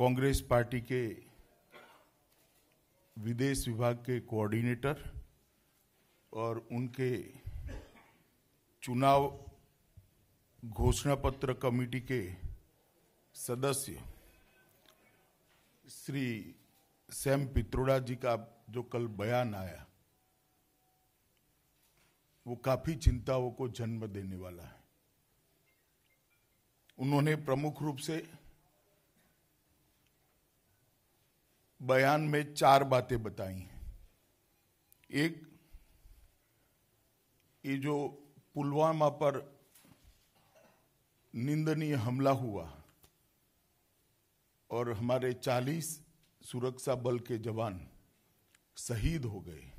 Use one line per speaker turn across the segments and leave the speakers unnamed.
Congress party के विदेश विभाग के कोऑर्डिनेटर और उनके चुनाव घोषणा पत्र कमेटी के सदस्य श्री सैम पित्रोड़ा जी का जो कल बयान आया वो काफी चिंताओं को जन्म देने वाला है उन्होंने प्रमुख रूप से बयान में चार बातें बताई एक ये जो पुलवामा पर निंदनीय हमला हुआ और हमारे 40 सुरक्षा बल के जवान शहीद हो गए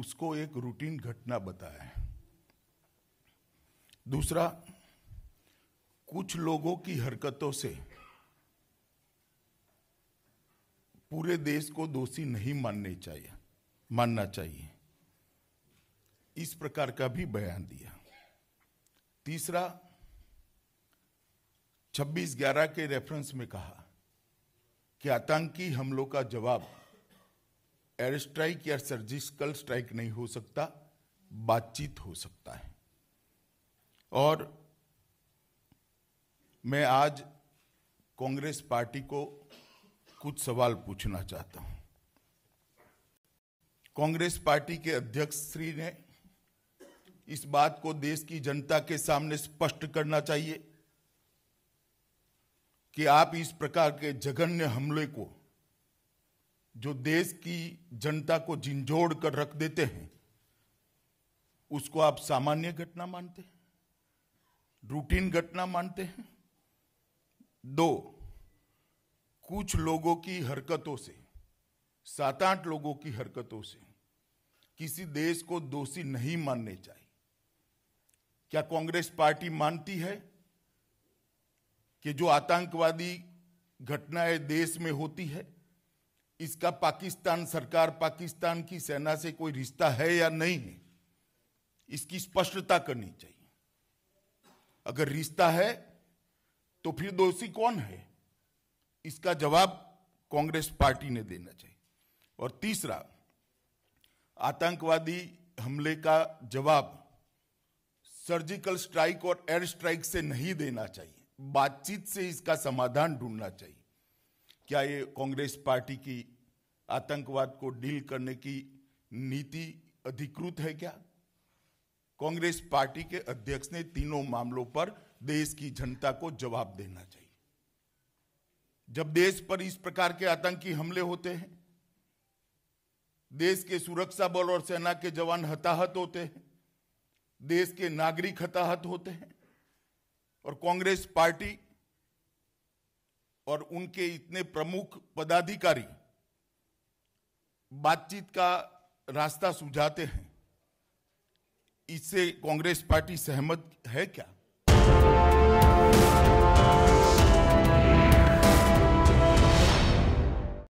उसको एक रूटीन घटना बताया दूसरा कुछ लोगों की हरकतों से पूरे देश को दोषी नहीं मानने चाहिए मानना चाहिए इस प्रकार का भी बयान दिया तीसरा 26 ग्यारह के रेफरेंस में कहा कि आतंकी हमलों का जवाब एयर स्ट्राइक या सर्जिकल स्ट्राइक नहीं हो सकता बातचीत हो सकता है और मैं आज कांग्रेस पार्टी को कुछ सवाल पूछना चाहता हूं कांग्रेस पार्टी के अध्यक्ष श्री ने इस बात को देश की जनता के सामने स्पष्ट करना चाहिए कि आप इस प्रकार के जघन्य हमले को जो देश की जनता को झिंझोड़ कर रख देते हैं उसको आप सामान्य घटना मानते हैं रूटीन घटना मानते हैं दो कुछ लोगों की हरकतों से सात आठ लोगों की हरकतों से किसी देश को दोषी नहीं मानने चाहिए क्या कांग्रेस पार्टी मानती है कि जो आतंकवादी घटनाएं देश में होती है इसका पाकिस्तान सरकार पाकिस्तान की सेना से कोई रिश्ता है या नहीं है इसकी स्पष्टता करनी चाहिए अगर रिश्ता है तो फिर दोषी कौन है इसका जवाब कांग्रेस पार्टी ने देना चाहिए और तीसरा आतंकवादी हमले का जवाब सर्जिकल स्ट्राइक और एयर स्ट्राइक से नहीं देना चाहिए बातचीत से इसका समाधान ढूंढना चाहिए क्या ये कांग्रेस पार्टी की आतंकवाद को डील करने की नीति अधिकृत है क्या कांग्रेस पार्टी के अध्यक्ष ने तीनों मामलों पर देश की जनता को जवाब देना चाहिए जब देश पर इस प्रकार के आतंकी हमले होते हैं देश के सुरक्षा बल और सेना के जवान हताहत होते हैं देश के नागरिक हताहत होते हैं और कांग्रेस पार्टी और उनके इतने प्रमुख पदाधिकारी बातचीत का रास्ता सुझाते हैं इससे कांग्रेस पार्टी सहमत है क्या